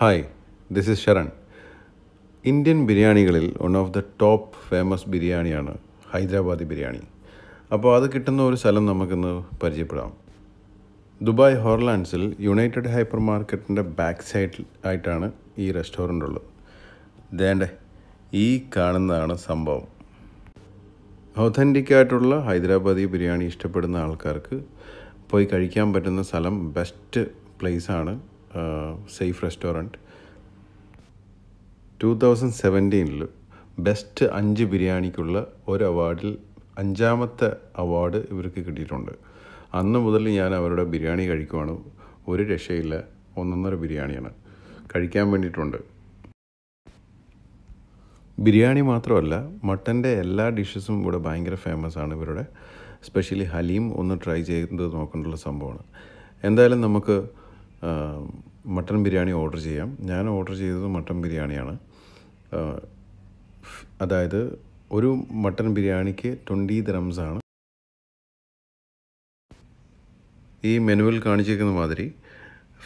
hi this is Sharan Indian ബിരിയാണികളിൽ one of the top famous ബിരിയാണിയാണ് ഹൈദരാബാദി ബിരിയാണി അപ്പോൾ അത് കിട്ടുന്ന ഒരു സ്ഥലം നമുക്കിന്ന് പരിചയപ്പെടാം ദുബായ് ഹോർലാൻഡ്സിൽ യുണൈറ്റഡ് ഹൈപ്പർ മാർക്കറ്റിൻ്റെ ബാക്ക് സൈഡ് ആയിട്ടാണ് ഈ റെസ്റ്റോറൻ്റ് ഉള്ളത് ദേണ്ടേ ഈ കാണുന്നതാണ് സംഭവം ഒതൻറ്റിക് ആയിട്ടുള്ള ഹൈദരാബാദി ബിരിയാണി ഇഷ്ടപ്പെടുന്ന ആൾക്കാർക്ക് പോയി കഴിക്കാൻ പറ്റുന്ന സ്ഥലം ബെസ്റ്റ് പ്ലേസാണ് സേഫ് റെസ്റ്റോറൻറ്റ് ടു തൗസൻഡ് സെവൻറ്റീനിൽ ബെസ്റ്റ് അഞ്ച് ബിരിയാണിക്കുള്ള ഒരു അവാർഡിൽ അഞ്ചാമത്തെ അവാർഡ് ഇവർക്ക് കിട്ടിയിട്ടുണ്ട് അന്ന് മുതൽ ഞാൻ അവരുടെ ബിരിയാണി കഴിക്കുവാണ് ഒരു രക്ഷയില്ല ഒന്നൊന്നര ബിരിയാണിയാണ് കഴിക്കാൻ വേണ്ടിയിട്ടുണ്ട് ബിരിയാണി മാത്രമല്ല മട്ടൻ്റെ എല്ലാ ഡിഷസും ഇവിടെ ഭയങ്കര ഫേമസ് ആണ് ഇവരുടെ സ്പെഷ്യലി ഹലീം ഒന്ന് ട്രൈ ചെയ്ത് നോക്കേണ്ടുള്ള സംഭവമാണ് എന്തായാലും നമുക്ക് മട്ടൺ ബിരിയാണി ഓർഡർ ചെയ്യാം ഞാൻ ഓർഡർ ചെയ്തത് മട്ടൺ ബിരിയാണിയാണ് അതായത് ഒരു മട്ടൺ ബിരിയാണിക്ക് ട്വൻറ്റി ദ്രംസ് ആണ് ഈ മെനുവിൽ കാണിച്ചിരിക്കുന്ന മാതിരി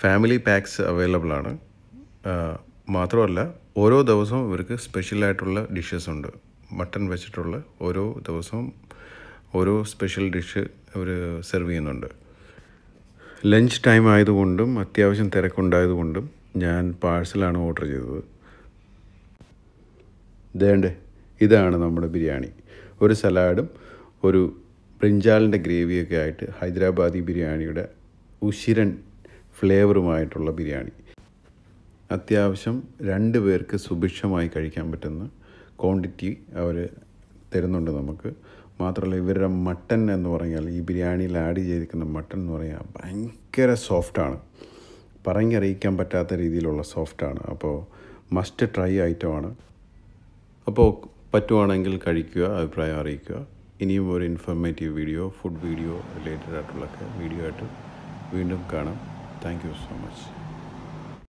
ഫാമിലി പാക്സ് അവൈലബിൾ ആണ് മാത്രമല്ല ഓരോ ദിവസവും ഇവർക്ക് സ്പെഷ്യലായിട്ടുള്ള ഡിഷസ് ഉണ്ട് മട്ടൺ വെച്ചിട്ടുള്ള ഓരോ ദിവസവും ഓരോ സ്പെഷ്യൽ ഡിഷ് ഇവർ സെർവ് ചെയ്യുന്നുണ്ട് ലഞ്ച് ടൈം ആയതുകൊണ്ടും അത്യാവശ്യം തിരക്കുണ്ടായതുകൊണ്ടും ഞാൻ പാഴ്സലാണ് ഓർഡർ ചെയ്തത് ദേണ്ടേ ഇതാണ് നമ്മുടെ ബിരിയാണി ഒരു സലാഡും ഒരു ബ്രിഞ്ചാലിൻ്റെ ഗ്രേവിയൊക്കെ ആയിട്ട് ഹൈദരാബാദി ബിരിയാണിയുടെ ഉശിരൻ ഫ്ലേവറുമായിട്ടുള്ള ബിരിയാണി അത്യാവശ്യം രണ്ട് പേർക്ക് സുഭിക്ഷമായി കഴിക്കാൻ പറ്റുന്ന ക്വാണ്ടിറ്റി അവർ തരുന്നുണ്ട് നമുക്ക് മാത്രമല്ല ഇവരുടെ മട്ടൻ എന്ന് പറഞ്ഞാൽ ഈ ബിരിയാണിയിൽ ആഡ് ചെയ്തിരിക്കുന്ന മട്ടൻ എന്ന് പറഞ്ഞാൽ ഭയങ്കര സോഫ്റ്റാണ് പറഞ്ഞറിയിക്കാൻ പറ്റാത്ത രീതിയിലുള്ള സോഫ്റ്റാണ് അപ്പോൾ മസ്റ്റ് ട്രൈ ഐറ്റമാണ് അപ്പോൾ പറ്റുവാണെങ്കിൽ കഴിക്കുക അഭിപ്രായം അറിയിക്കുക ഇനിയും ഒരു informative video food video related ആയിട്ടുള്ളൊക്കെ വീഡിയോ ആയിട്ട് വീണ്ടും കാണാം താങ്ക് യു സോ മച്ച്